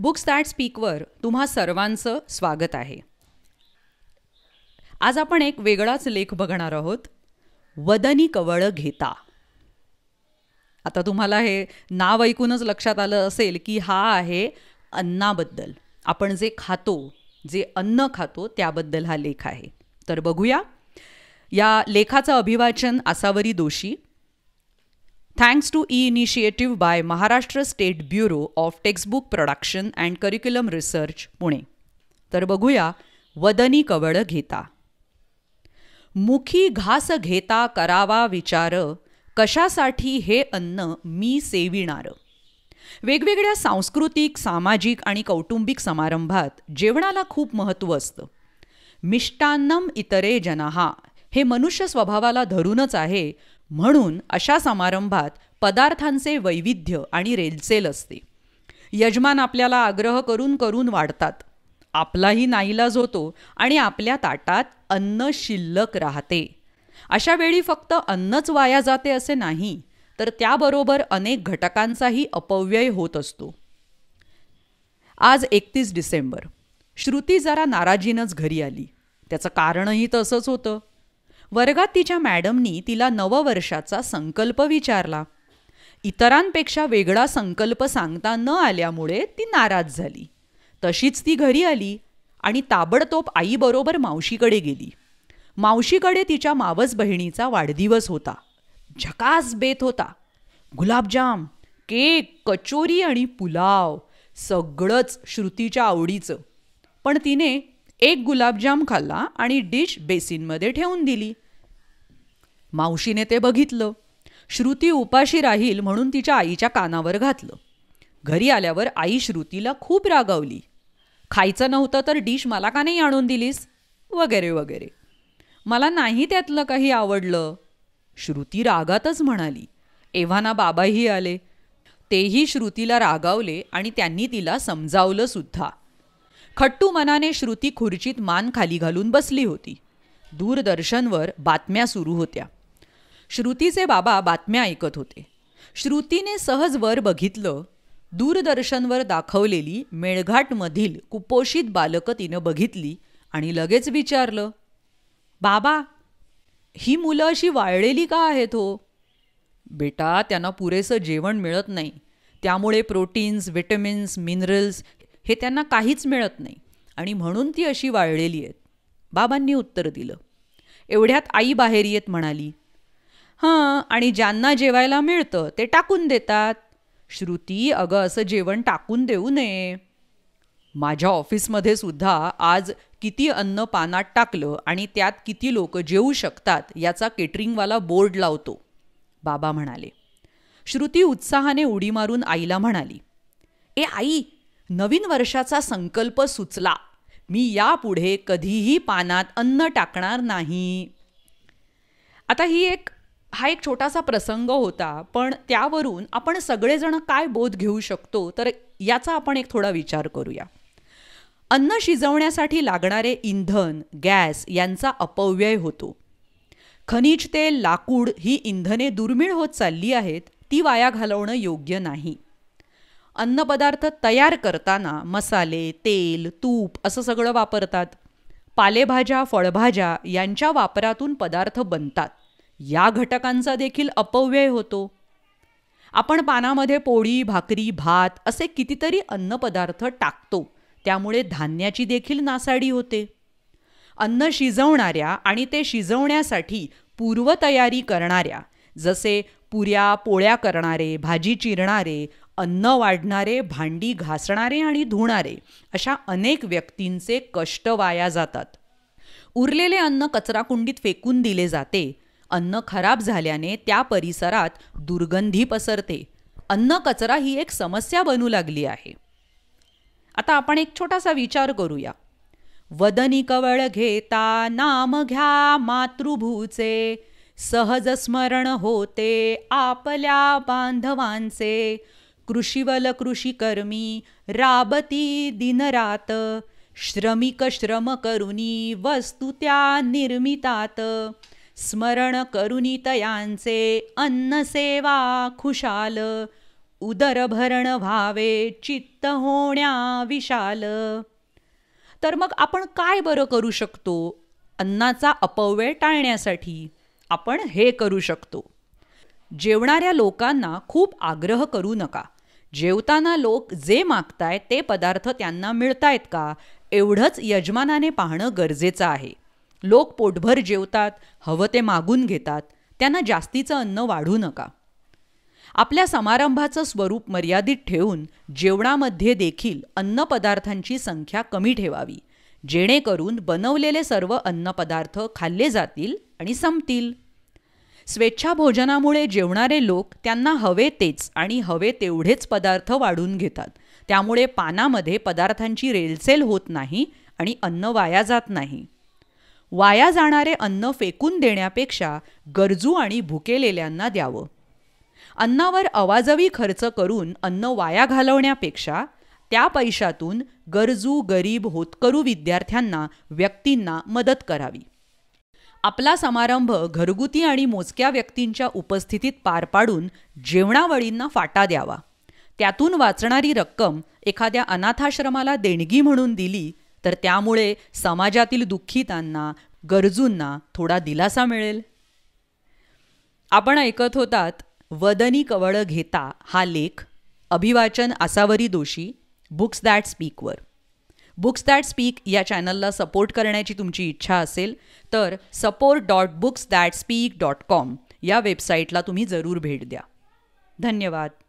books start स्पीकवर तुम्हा सर्वांचं स्वागत आहे आज आपण एक वेगळाच लेख बघणार आहोत वदनी कवळ घेता आता तुम्हाला हे नाव ऐकूनच लक्षात आलं असेल की हा आहे अन्नाबद्दल आपण जे खातो जे अन्न खातो त्याबद्दल हा लेख आहे तर बघूया या लेखाचं अभिवाचन Asawari Doshi thanks to e initiative by Maharashtra state bureau of textbook production and curriculum research Pune तर बघूया वदनी कवळ घेता मुखी घास घेता करावा विचार कशासाठी हे अन्न मी सेविणार वेगवेगळ्या सांस्कृतिक सामाजिक आणि कौटुंबिक समारंभात जेवणाला खूप महत्त्व असतं मिष्टान्नम इतरे जनहा हे मनुष्य स्वभावाला धरूनच आहे म्हणून अशा समारंभात पदार्थांचे वैविध्य आणि रेलचेल असते यजमान आपल्याला आग्रह करून करून वाढतात आपलाही नाईलाज होतो आणि आपल्या ताटात अन्न शिल्लक राहते अशा वेळी फक्त अन्नच वाया जाते असे नाही तर त्याबरोबर अनेक घटकांचाही अपव्यय होत असतो आज एकतीस डिसेंबर श्रुती जरा नाराजीनंच घरी आली त्याचं कारणही तसंच होतं वर्गात तिच्या मॅडमनी तिला नववर्षाचा संकल्प विचारला इतरांपेक्षा वेगळा संकल्प सांगता न आल्यामुळे ती नाराज झाली तशीच ती घरी आली आणि ताबडतोब आईबरोबर मावशीकडे गेली मावशीकडे तिच्या मावस बहिणीचा वाढदिवस होता झकास बेत होता गुलाबजाम केक कचोरी आणि पुलाव सगळंच श्रुतीच्या आवडीचं पण तिने एक गुलाबजाम खाल्ला आणि डिश बेसिनमध्ये ठेवून दिली मावशीने ते बघितलं श्रुती उपाशी राहील म्हणून तिच्या आईच्या कानावर घातलं घरी आल्यावर आई श्रुतीला खूप रागावली खायचं नव्हतं तर डिश मला का नाही आणून दिलीस वगैरे वगैरे मला नाही त्यातलं काही आवडलं श्रुती रागातच म्हणाली एव्हाना बाबाही आले तेही श्रुतीला रागावले आणि त्यांनी तिला समजावलं सुद्धा खट्टू मनाने श्रुती खुर्चीत मान खाली घालून बसली होती दूरदर्शनवर बातम्या सुरू होत्या श्रुतीचे बाबा बातम्या ऐकत होते श्रुतीने सहज वर बघितलं दूरदर्शनवर दाखवलेली मेळघाटमधील कुपोषित बालकं तिनं बघितली आणि लगेच विचारलं बाबा ही मुलं अशी वाळलेली का आहेत हो बेटा त्यांना पुरेसं जेवण मिळत नाही त्यामुळे प्रोटीन्स व्हिटॅमिन्स मिनरल्स हे त्यांना काहीच मिळत नाही आणि म्हणून ती अशी वाळलेली आहेत बाबांनी उत्तर दिलं एवढ्यात आई बाहेर येत म्हणाली हां आणि ज्यांना जेवायला मिळतं ते टाकून देतात श्रुती अगं असं जेवण टाकून देऊ नये माझ्या ऑफिसमध्ये सुद्धा आज किती अन्न पानात टाकलं आणि त्यात किती लोक जेवू शकतात याचा केटरिंगवाला बोर्ड लावतो बाबा म्हणाले श्रुती उत्साहाने उडी मारून आईला म्हणाली ए आई नवीन वर्षाचा संकल्प सुचला मी यापुढे कधीही पानात अन्न टाकणार नाही आता ही एक हा एक छोटासा प्रसंग होता पण त्यावरून आपण सगळेजण काय बोध घेऊ शकतो तर याचा आपण एक थोडा विचार करूया अन्न शिजवण्यासाठी लागणारे इंधन गॅस यांचा अपव्यय होतो खनिज तेल लाकूड ही इंधने दुर्मिळ होत चालली आहेत ती वाया घालवणं योग्य नाही अन्नपदार्थ तयार करताना मसाले तेल तूप असं सगळं वापरतात पालेभाज्या फळभाज्या यांच्या वापरातून पदार्थ बनतात या घटकांचा देखील अपव्यय होतो आपण पानामध्ये पोळी भाकरी भात असे कितीतरी अन्नपदार्थ टाकतो त्यामुळे धान्याची देखील नासाडी होते अन्न शिजवणाऱ्या आणि ते शिजवण्यासाठी पूर्वतयारी करणाऱ्या जसे पुऱ्या पोळ्या करणारे भाजी चिरणारे अन्न वाढणारे भांडी घासणारे आणि धुणारे अशा अनेक व्यक्तींचे कष्ट वाया जातात उरलेले अन्न कचराकुंडीत फेकून दिले जाते अन्न खराब झाल्याने त्या परिसरात दुर्गंधी पसरते अन्न कचरा ही एक समस्या बनू लागली आहे आता आपण एक छोटासा विचार करूया वदनी कवळ घेता नाम घ्या मातृभूचे सहज स्मरण होते आपल्या बांधवांचे कृषीवल कृषीकर्मी राबती दिनरात श्रमिक श्रम करुनी त्या निर्मितात स्मरण करुनितयांचे अन्नसेवा खुशाल उदरभरण व्हावे चित्त होण्या विशाल तर मग आपण काय बरं करू शकतो अन्नाचा अपव्यय टाळण्यासाठी आपण हे करू शकतो जेवणाऱ्या लोकांना खूप आग्रह करू नका जेवताना लोक जे मागतायत ते पदार्थ त्यांना मिळतायत का एवढंच यजमानाने पाहणं गरजेचं आहे लोक पोटभर जेवतात हवं ते मागून घेतात त्यांना जास्तीचं अन्न वाढू नका आपल्या समारंभाचं स्वरूप मर्यादित ठेवून जेवणामध्ये देखील अन्नपदार्थांची संख्या कमी ठेवावी जेणेकरून बनवलेले सर्व अन्नपदार्थ खाल्ले जातील आणि संपतील भोजनामुळे जेवणारे लोक त्यांना हवे तेच आणि हवे तेवढेच पदार्थ वाढून घेतात त्यामुळे पानामध्ये पदार्थांची रेलसेल होत नाही आणि अन्न वाया जात नाही वाया जाणारे अन्न फेकून देण्यापेक्षा गरजू आणि भुकेलेल्यांना द्यावं अन्नावर अवाजवी खर्च करून अन्न वाया घालवण्यापेक्षा त्या पैशातून गरजू गरीब होतकरू विद्यार्थ्यांना व्यक्तींना मदत करावी आपला समारंभ घरगुती आणि मोजक्या व्यक्तींच्या उपस्थितीत पार पाडून जेवणावळींना फाटा द्यावा त्यातून वाचणारी रक्कम एखाद्या अनाथाश्रमाला देणगी म्हणून दिली तर त्यामुळे समाजातील दुःखितांना गरजूंना थोडा दिलासा मिळेल आपण ऐकत होतात वदनी कवळं घेता हा लेख अभिवाचन Asawari Doshi books that speak books that speak या चॅनलला सपोर्ट करण्याची तुमची इच्छा असेल तर support dot books that speak dot com या वेबसाईटला तुम्ही जरूर भेट द्या धन्यवाद